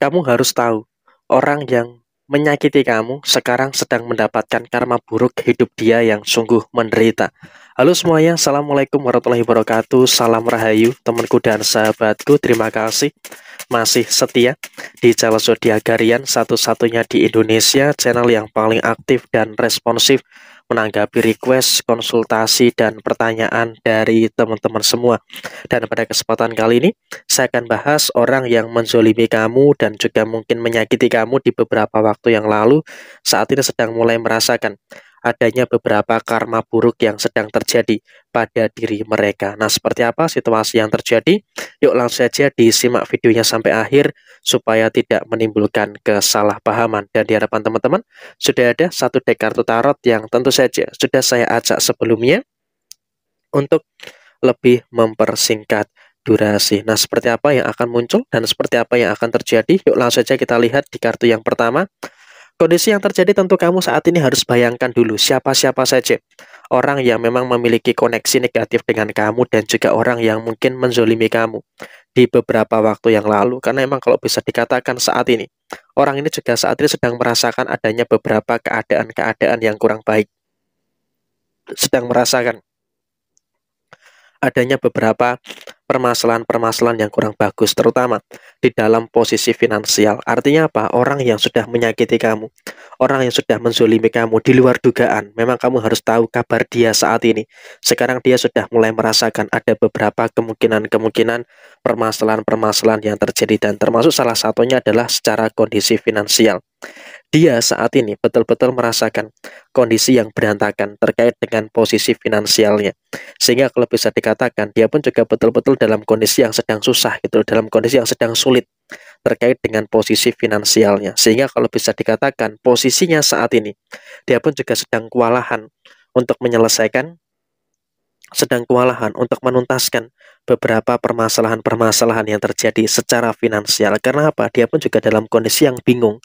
Kamu harus tahu, orang yang menyakiti kamu sekarang sedang mendapatkan karma buruk hidup dia yang sungguh menderita. Halo semuanya, Assalamualaikum warahmatullahi wabarakatuh. Salam Rahayu, temanku dan sahabatku. Terima kasih masih setia di channel Zodiak satu-satunya di Indonesia, channel yang paling aktif dan responsif menanggapi request, konsultasi, dan pertanyaan dari teman-teman semua. Dan pada kesempatan kali ini, saya akan bahas orang yang menzolimi kamu dan juga mungkin menyakiti kamu di beberapa waktu yang lalu, saat ini sedang mulai merasakan adanya beberapa karma buruk yang sedang terjadi pada diri mereka. Nah, seperti apa situasi yang terjadi? Yuk langsung saja disimak videonya sampai akhir supaya tidak menimbulkan kesalahpahaman. Dan di hadapan teman-teman, sudah ada satu dek kartu tarot yang tentu saja sudah saya ajak sebelumnya untuk lebih mempersingkat durasi. Nah, seperti apa yang akan muncul dan seperti apa yang akan terjadi? Yuk langsung saja kita lihat di kartu yang pertama. Kondisi yang terjadi tentu kamu saat ini harus bayangkan dulu siapa-siapa saja. Orang yang memang memiliki koneksi negatif dengan kamu dan juga orang yang mungkin menzolimi kamu di beberapa waktu yang lalu. Karena memang kalau bisa dikatakan saat ini, orang ini juga saat ini sedang merasakan adanya beberapa keadaan-keadaan yang kurang baik. Sedang merasakan adanya beberapa permasalahan-permasalahan yang kurang bagus, terutama di dalam posisi finansial. Artinya apa? Orang yang sudah menyakiti kamu, orang yang sudah menzolimi kamu di luar dugaan, memang kamu harus tahu kabar dia saat ini. Sekarang dia sudah mulai merasakan ada beberapa kemungkinan-kemungkinan permasalahan-permasalahan yang terjadi dan termasuk salah satunya adalah secara kondisi finansial. Dia saat ini betul-betul merasakan kondisi yang berantakan terkait dengan posisi finansialnya. Sehingga kalau bisa dikatakan, dia pun juga betul-betul dalam kondisi yang sedang susah gitu dalam kondisi yang sedang sulit terkait dengan posisi finansialnya sehingga kalau bisa dikatakan posisinya saat ini dia pun juga sedang kewalahan untuk menyelesaikan sedang kewalahan untuk menuntaskan beberapa permasalahan-permasalahan yang terjadi secara finansial karena apa dia pun juga dalam kondisi yang bingung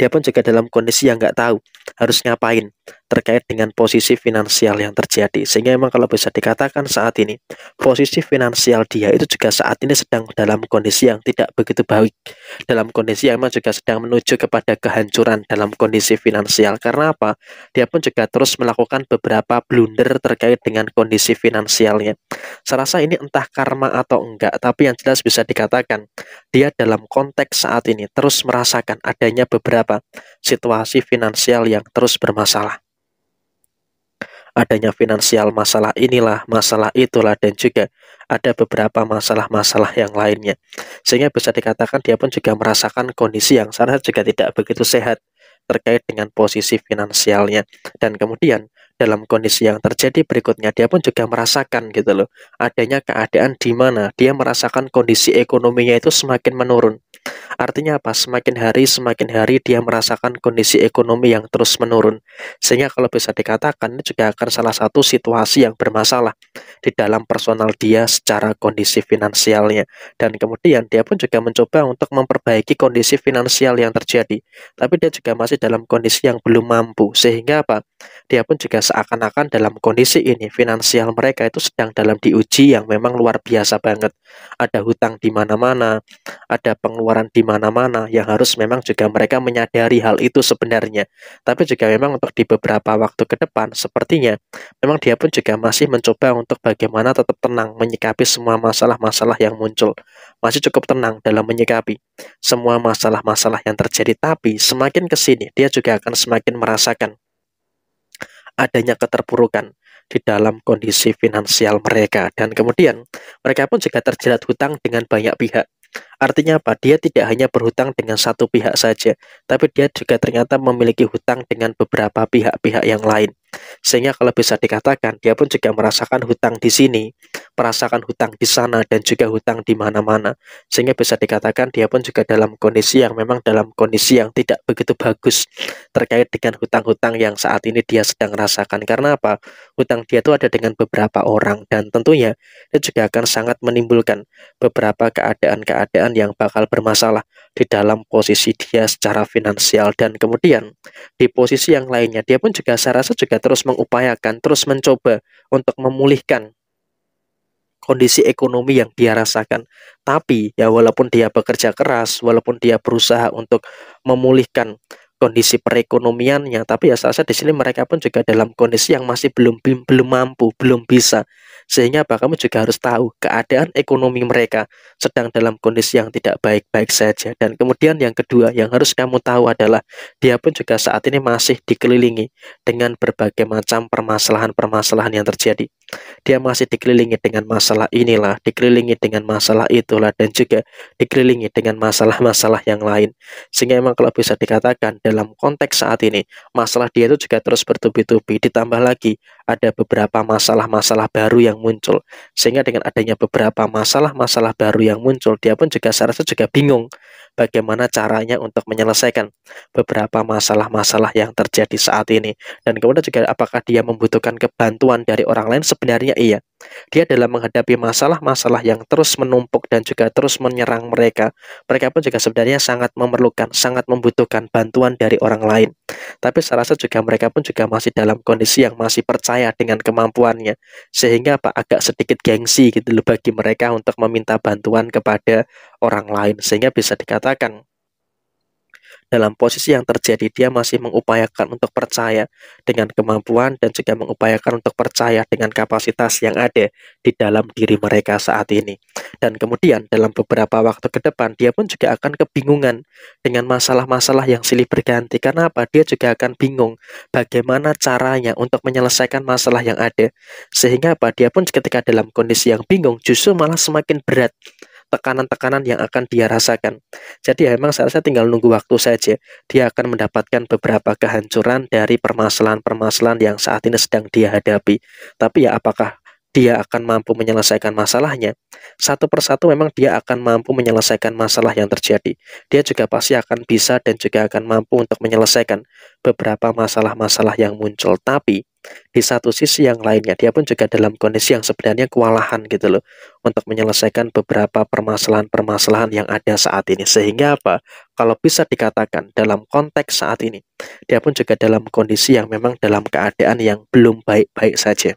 dia pun juga dalam kondisi yang nggak tahu harus ngapain terkait dengan posisi finansial yang terjadi. Sehingga memang kalau bisa dikatakan saat ini, posisi finansial dia itu juga saat ini sedang dalam kondisi yang tidak begitu baik. Dalam kondisi yang memang juga sedang menuju kepada kehancuran dalam kondisi finansial. Karena apa? Dia pun juga terus melakukan beberapa blunder terkait dengan kondisi finansialnya. Saya rasa ini entah karma atau enggak, tapi yang jelas bisa dikatakan dia dalam konteks saat ini terus merasakan adanya beberapa situasi finansial yang terus bermasalah adanya finansial masalah inilah, masalah itulah, dan juga ada beberapa masalah-masalah yang lainnya. Sehingga bisa dikatakan dia pun juga merasakan kondisi yang sangat juga tidak begitu sehat terkait dengan posisi finansialnya. Dan kemudian dalam kondisi yang terjadi berikutnya dia pun juga merasakan gitu loh adanya keadaan di mana dia merasakan kondisi ekonominya itu semakin menurun artinya apa semakin hari semakin hari dia merasakan kondisi ekonomi yang terus menurun sehingga kalau bisa dikatakan ini juga akan salah satu situasi yang bermasalah di dalam personal dia secara kondisi finansialnya dan kemudian dia pun juga mencoba untuk memperbaiki kondisi finansial yang terjadi tapi dia juga masih dalam kondisi yang belum mampu sehingga apa dia pun juga seakan-akan dalam kondisi ini finansial mereka itu sedang dalam diuji yang memang luar biasa banget. Ada hutang di mana-mana, ada pengeluaran di mana-mana yang harus memang juga mereka menyadari hal itu sebenarnya. Tapi juga memang untuk di beberapa waktu ke depan sepertinya memang dia pun juga masih mencoba untuk bagaimana tetap tenang menyikapi semua masalah-masalah yang muncul. Masih cukup tenang dalam menyikapi semua masalah-masalah yang terjadi tapi semakin ke sini dia juga akan semakin merasakan adanya keterpurukan di dalam kondisi finansial mereka dan kemudian mereka pun juga terjerat hutang dengan banyak pihak Artinya apa? Dia tidak hanya berhutang dengan satu pihak saja, tapi dia juga ternyata memiliki hutang dengan beberapa pihak-pihak yang lain. Sehingga kalau bisa dikatakan, dia pun juga merasakan hutang di sini, merasakan hutang di sana, dan juga hutang di mana-mana. Sehingga bisa dikatakan dia pun juga dalam kondisi yang memang dalam kondisi yang tidak begitu bagus terkait dengan hutang-hutang yang saat ini dia sedang rasakan. Karena apa? Hutang dia itu ada dengan beberapa orang, dan tentunya dia juga akan sangat menimbulkan beberapa keadaan-keadaan keuangan yang bakal bermasalah di dalam posisi dia secara finansial dan kemudian di posisi yang lainnya dia pun juga saya rasa juga terus mengupayakan terus mencoba untuk memulihkan kondisi ekonomi yang dia rasakan tapi ya walaupun dia bekerja keras walaupun dia berusaha untuk memulihkan kondisi perekonomiannya tapi ya saya rasa di sini mereka pun juga dalam kondisi yang masih belum, belum mampu belum bisa sehingga apa? Kamu juga harus tahu keadaan ekonomi mereka sedang dalam kondisi yang tidak baik-baik saja. Dan kemudian yang kedua yang harus kamu tahu adalah dia pun juga saat ini masih dikelilingi dengan berbagai macam permasalahan-permasalahan yang terjadi. Dia masih dikelilingi dengan masalah inilah, dikelilingi dengan masalah itulah, dan juga dikelilingi dengan masalah-masalah yang lain. Sehingga memang kalau bisa dikatakan dalam konteks saat ini, masalah dia itu juga terus bertubi-tubi. Ditambah lagi ada beberapa masalah-masalah baru yang muncul. Sehingga dengan adanya beberapa masalah-masalah baru yang muncul, dia pun juga seharusnya juga bingung bagaimana caranya untuk menyelesaikan beberapa masalah-masalah yang terjadi saat ini. Dan kemudian juga apakah dia membutuhkan kebantuan dari orang lain? Sebenarnya iya. Dia dalam menghadapi masalah-masalah yang terus menumpuk dan juga terus menyerang mereka. Mereka pun juga sebenarnya sangat memerlukan, sangat membutuhkan bantuan dari orang lain. Tapi saya rasa juga mereka pun juga masih dalam kondisi yang masih percaya dengan kemampuannya. Sehingga apa agak sedikit gengsi gitu loh bagi mereka untuk meminta bantuan kepada orang lain. Sehingga bisa dikatakan dalam posisi yang terjadi dia masih mengupayakan untuk percaya dengan kemampuan dan juga mengupayakan untuk percaya dengan kapasitas yang ada di dalam diri mereka saat ini. Dan kemudian dalam beberapa waktu ke depan dia pun juga akan kebingungan dengan masalah-masalah yang silih berganti. Karena apa? Dia juga akan bingung bagaimana caranya untuk menyelesaikan masalah yang ada. Sehingga apa? Dia pun ketika dalam kondisi yang bingung justru malah semakin berat tekanan-tekanan yang akan dia rasakan. Jadi ya, memang saya tinggal nunggu waktu saja. Dia akan mendapatkan beberapa kehancuran dari permasalahan-permasalahan yang saat ini sedang dia hadapi. Tapi ya apakah dia akan mampu menyelesaikan masalahnya, satu persatu memang dia akan mampu menyelesaikan masalah yang terjadi. Dia juga pasti akan bisa dan juga akan mampu untuk menyelesaikan beberapa masalah-masalah yang muncul. Tapi di satu sisi yang lainnya, dia pun juga dalam kondisi yang sebenarnya kewalahan gitu loh untuk menyelesaikan beberapa permasalahan-permasalahan yang ada saat ini. Sehingga apa? Kalau bisa dikatakan dalam konteks saat ini, dia pun juga dalam kondisi yang memang dalam keadaan yang belum baik-baik saja.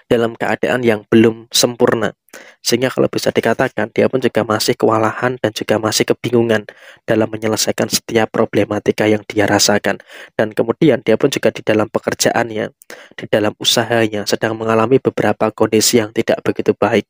dalam keadaan yang belum sempurna. Sehingga kalau bisa dikatakan dia pun juga masih kewalahan dan juga masih kebingungan dalam menyelesaikan setiap problematika yang dia rasakan. Dan kemudian dia pun juga di dalam pekerjaannya, di dalam usahanya sedang mengalami beberapa kondisi yang tidak begitu baik.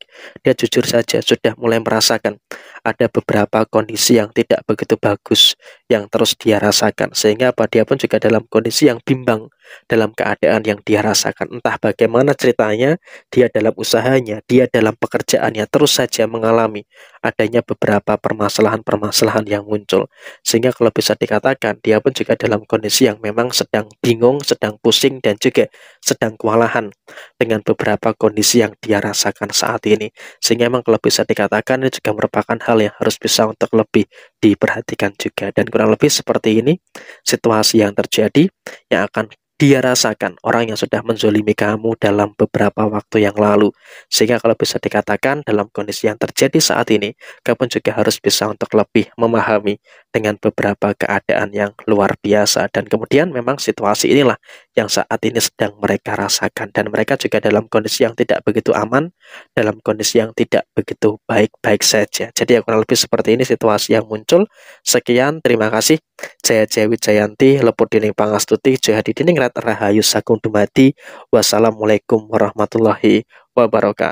Dia jujur saja sudah mulai merasakan ada beberapa kondisi yang tidak begitu bagus yang terus dia rasakan. Sehingga apa dia pun juga dalam kondisi yang bimbang dalam keadaan yang dia rasakan. Entah bagaimana ceritanya dia dalam usahanya, dia dalam pekerjaannya terus saja mengalami adanya beberapa permasalahan-permasalahan yang muncul. Sehingga kalau bisa dikatakan, dia pun juga dalam kondisi yang memang sedang bingung, sedang pusing, dan juga sedang kewalahan dengan beberapa kondisi yang dia rasakan saat ini. Sehingga memang kalau bisa dikatakan, ini juga merupakan hal yang harus bisa untuk lebih diperhatikan juga. Dan kurang lebih seperti ini situasi yang terjadi yang akan dia rasakan orang yang sudah menzolimi kamu dalam beberapa waktu yang lalu. Sehingga kalau bisa dikatakan dalam kondisi yang terjadi saat ini, kamu juga harus bisa untuk lebih memahami dengan beberapa keadaan yang luar biasa. Dan kemudian memang situasi inilah yang saat ini sedang mereka rasakan. Dan mereka juga dalam kondisi yang tidak begitu aman, dalam kondisi yang tidak begitu baik-baik saja. Jadi ya kurang lebih seperti ini situasi yang muncul. Sekian, terima kasih. Jaya Jaya Wijayanti, Lepudini Pangastuti, Jayadi Dining Rahayu Sakung Dumadi. Wassalamualaikum warahmatullahi wabarakatuh.